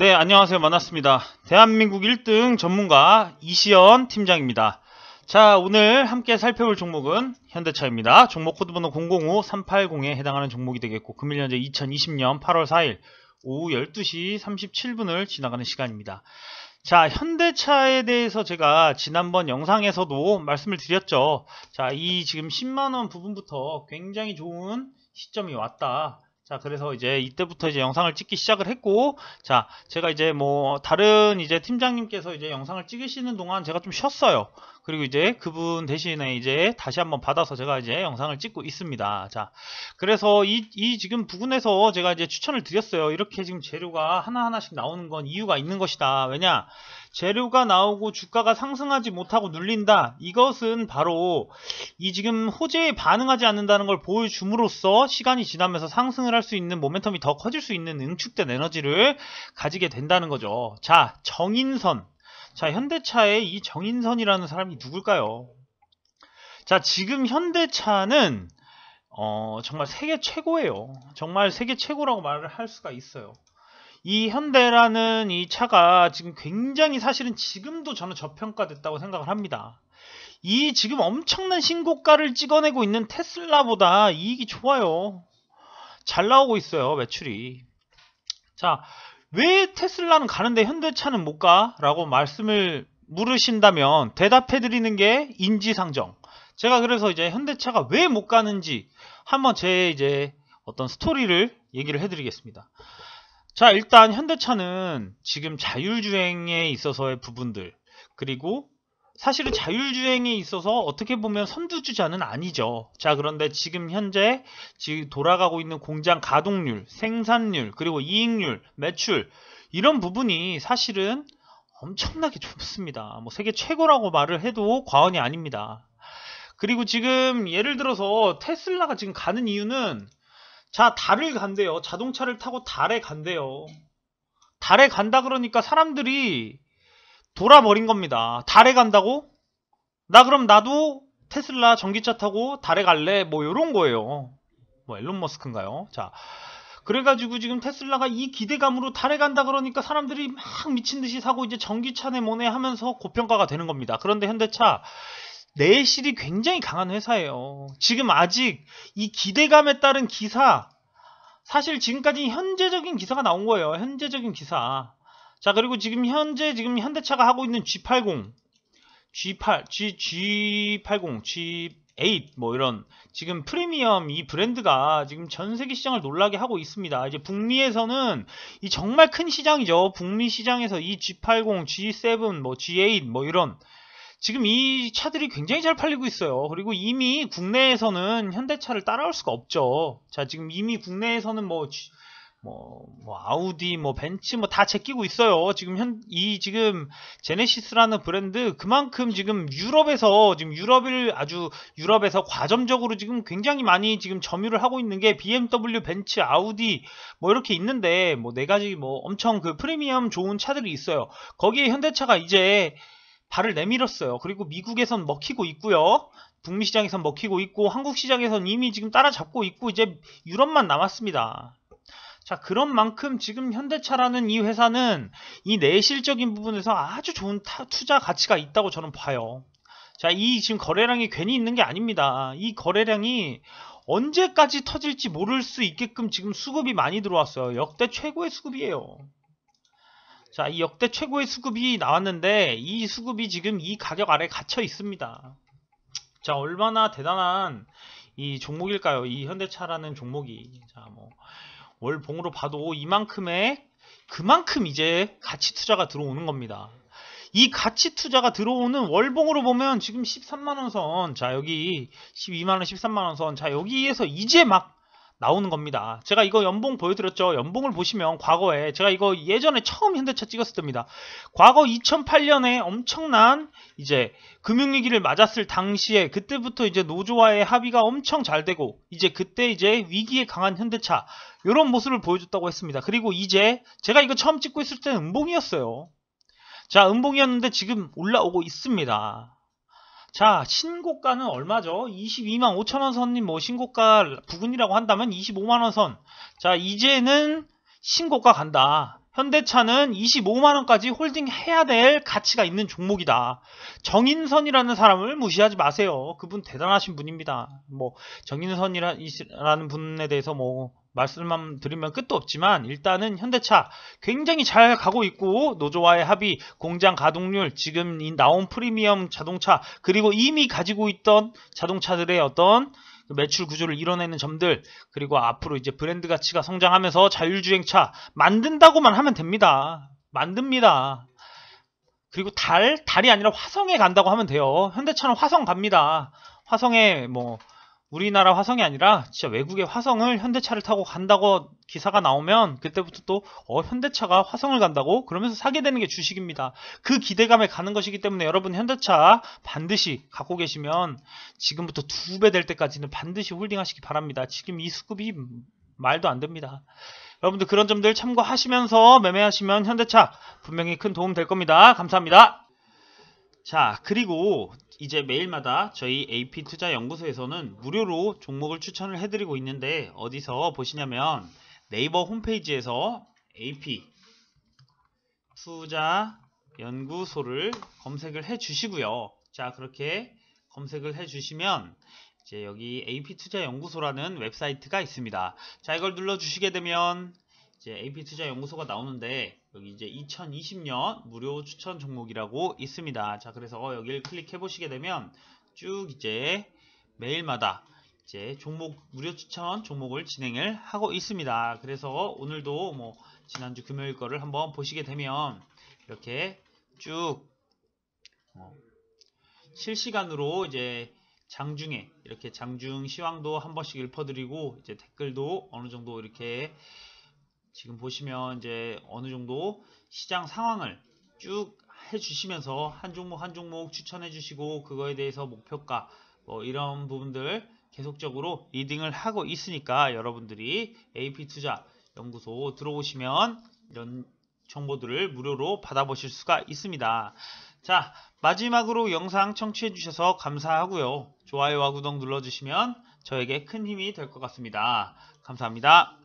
네, 안녕하세요. 만났습니다. 대한민국 1등 전문가 이시연 팀장입니다. 자, 오늘 함께 살펴볼 종목은 현대차입니다. 종목 코드번호 005380에 해당하는 종목이 되겠고 금일 현재 2020년 8월 4일 오후 12시 37분을 지나가는 시간입니다. 자, 현대차에 대해서 제가 지난번 영상에서도 말씀을 드렸죠. 자, 이 지금 10만원 부분부터 굉장히 좋은 시점이 왔다. 자 그래서 이제 이때부터 이제 영상을 찍기 시작을 했고 자 제가 이제 뭐 다른 이제 팀장님께서 이제 영상을 찍으시는 동안 제가 좀 쉬었어요 그리고 이제 그분 대신에 이제 다시 한번 받아서 제가 이제 영상을 찍고 있습니다. 자, 그래서 이, 이 지금 부분에서 제가 이제 추천을 드렸어요. 이렇게 지금 재료가 하나하나씩 나오는 건 이유가 있는 것이다. 왜냐? 재료가 나오고 주가가 상승하지 못하고 눌린다. 이것은 바로 이 지금 호재에 반응하지 않는다는 걸 보여줌으로써 시간이 지나면서 상승을 할 수 있는 모멘텀이 더 커질 수 있는 응축된 에너지를 가지게 된다는 거죠. 자, 정인선. 자, 현대차의 이 정인선이라는 사람이 누굴까요? 자, 지금 현대차는 어, 정말 세계 최고예요. 정말 세계 최고라고 말을 할 수가 있어요. 이 현대라는 이 차가 지금 굉장히 사실은 지금도 저는 저평가됐다고 생각을 합니다. 이 지금 엄청난 신고가를 찍어내고 있는 테슬라보다 이익이 좋아요. 잘 나오고 있어요, 매출이. 자, 왜 테슬라는 가는데 현대차는 못 가? 라고 말씀을 물으신다면 대답해 드리는 게 인지상정. 제가 그래서 이제 현대차가 왜 못 가는지 한번 제 이제 어떤 스토리를 얘기를 해 드리겠습니다. 자, 일단 현대차는 지금 자율주행에 있어서의 부분들, 그리고 사실은 자율주행에 있어서 어떻게 보면 선두주자는 아니죠. 자, 그런데 지금 현재 지금 돌아가고 있는 공장 가동률, 생산률, 그리고 이익률, 매출, 이런 부분이 사실은 엄청나게 좋습니다. 뭐 세계 최고라고 말을 해도 과언이 아닙니다. 그리고 지금 예를 들어서 테슬라가 지금 가는 이유는 자, 달을 간대요. 자동차를 타고 달에 간대요. 달에 간다 그러니까 사람들이 돌아버린 겁니다. 달에 간다고? 나 그럼 나도 테슬라 전기차 타고 달에 갈래? 뭐 요런 거예요. 뭐 앨런 머스크인가요? 자, 그래가지고 지금 테슬라가 이 기대감으로 달에 간다 그러니까 사람들이 막 미친 듯이 사고 이제 전기차네 뭐네 하면서 고평가가 되는 겁니다. 그런데 현대차 내실이 굉장히 강한 회사예요. 지금 아직 이 기대감에 따른 기사 사실 지금까지 현재적인 기사가 나온 거예요. 현재적인 기사. 자, 그리고 지금 현재 지금 현대차가 하고 있는 G80, G8, G, G80, G8 뭐 이런 지금 프리미엄 이 브랜드가 지금 전 세계 시장을 놀라게 하고 있습니다. 이제 북미에서는 이 정말 큰 시장이죠. 북미 시장에서 이 G80, G7, 뭐 G8 뭐 이런 지금 이 차들이 굉장히 잘 팔리고 있어요. 그리고 이미 국내에서는 현대차를 따라올 수가 없죠. 자, 지금 이미 국내에서는 뭐 G, 뭐, 뭐 아우디, 뭐 벤츠, 뭐다 제끼고 있어요. 지금 현 이 지금 제네시스라는 브랜드 그만큼 지금 유럽에서 지금 유럽을 아주 유럽에서 과점적으로 지금 굉장히 많이 지금 점유를 하고 있는 게 BMW, 벤츠, 아우디 뭐 이렇게 있는데 뭐 네 가지 뭐 엄청 그 프리미엄 좋은 차들이 있어요. 거기에 현대차가 이제 발을 내밀었어요. 그리고 미국에선 먹히고 있고요. 북미 시장에선 먹히고 있고 한국 시장에선 이미 지금 따라잡고 있고 이제 유럽만 남았습니다. 자, 그런 만큼 지금 현대차라는 이 회사는 이 내실적인 부분에서 아주 좋은 타, 투자 가치가 있다고 저는 봐요. 자, 이 지금 거래량이 괜히 있는 게 아닙니다. 이 거래량이 언제까지 터질지 모를 수 있게끔 지금 수급이 많이 들어왔어요. 역대 최고의 수급이에요. 자, 이 역대 최고의 수급이 나왔는데 이 수급이 지금 이 가격 아래 갇혀 있습니다. 자, 얼마나 대단한 이 종목일까요? 이 현대차라는 종목이. 자, 뭐 월봉으로 봐도 이만큼의 그만큼 이제 가치 투자가 들어오는 겁니다. 이 가치 투자가 들어오는 월봉으로 보면 지금 13만원 선, 자 여기 12만원, 13만원 선, 자 여기에서 이제 막 나오는 겁니다. 제가 이거 연봉 보여드렸죠. 연봉을 보시면 과거에 제가 이거 예전에 처음 현대차 찍었을 때입니다. 과거 2008년에 엄청난 이제 금융위기를 맞았을 당시에 그때부터 이제 노조와의 합의가 엄청 잘 되고 이제 그때 이제 위기에 강한 현대차 이런 모습을 보여줬다고 했습니다. 그리고 이제 제가 이거 처음 찍고 있을 때는 은봉이었어요. 자 은봉이었는데 지금 올라오고 있습니다. 자, 신고가는 얼마죠? 22만 5천원 선님 뭐 신고가 부근이라고 한다면 25만원 선. 자, 이제는 신고가 간다. 현대차는 25만원까지 홀딩해야 될 가치가 있는 종목이다. 정인선이라는 사람을 무시하지 마세요. 그분 대단하신 분입니다. 뭐, 정인선이라는 분에 대해서 뭐, 말씀만 드리면 끝도 없지만 일단은 현대차 굉장히 잘 가고 있고 노조와의 합의, 공장 가동률, 지금 이 나온 프리미엄 자동차 그리고 이미 가지고 있던 자동차들의 어떤 그 매출 구조를 이뤄내는 점들 그리고 앞으로 이제 브랜드 가치가 성장하면서 자율주행차 만든다고만 하면 됩니다. 만듭니다. 그리고 달 달이 아니라 화성에 간다고 하면 돼요. 현대차는 화성 갑니다. 화성에 뭐 우리나라 화성이 아니라 진짜 외국의 화성을 현대차를 타고 간다고 기사가 나오면 그때부터 또 어, 현대차가 화성을 간다고 그러면서 사게 되는 게 주식입니다. 그 기대감에 가는 것이기 때문에 여러분 현대차 반드시 갖고 계시면 지금부터 두 배 될 때까지는 반드시 홀딩하시기 바랍니다. 지금 이 수급이 말도 안 됩니다. 여러분들 그런 점들 참고하시면서 매매하시면 현대차 분명히 큰 도움 될 겁니다. 감사합니다. 자, 그리고 이제 매일마다 저희 AP투자연구소에서는 무료로 종목을 추천을 해드리고 있는데 어디서 보시냐면 네이버 홈페이지에서 AP 투자연구소를 검색을 해 주시고요. 자 그렇게 검색을 해 주시면 이제 여기 AP투자연구소라는 웹사이트가 있습니다. 자 이걸 눌러 주시게 되면 이제 AP투자연구소가 나오는데 여기 이제 2020년 무료 추천 종목이라고 있습니다. 자, 그래서 여기를 클릭해 보시게 되면 쭉 이제 매일마다 이제 종목 무료 추천 종목을 진행을 하고 있습니다. 그래서 오늘도 뭐 지난주 금요일 거를 한번 보시게 되면 이렇게 쭉 뭐 실시간으로 이제 장중에 이렇게 장중 시황도 한 번씩 읊어드리고 이제 댓글도 어느 정도 이렇게 지금 보시면 이제 어느 정도 시장 상황을 쭉 해주시면서 한 종목 한 종목 추천해 주시고 그거에 대해서 목표가 뭐 이런 부분들 계속적으로 리딩을 하고 있으니까 여러분들이 AP투자 연구소 들어오시면 이런 정보들을 무료로 받아보실 수가 있습니다. 자 마지막으로 영상 청취해 주셔서 감사하고요. 좋아요와 구독 눌러주시면 저에게 큰 힘이 될 것 같습니다. 감사합니다.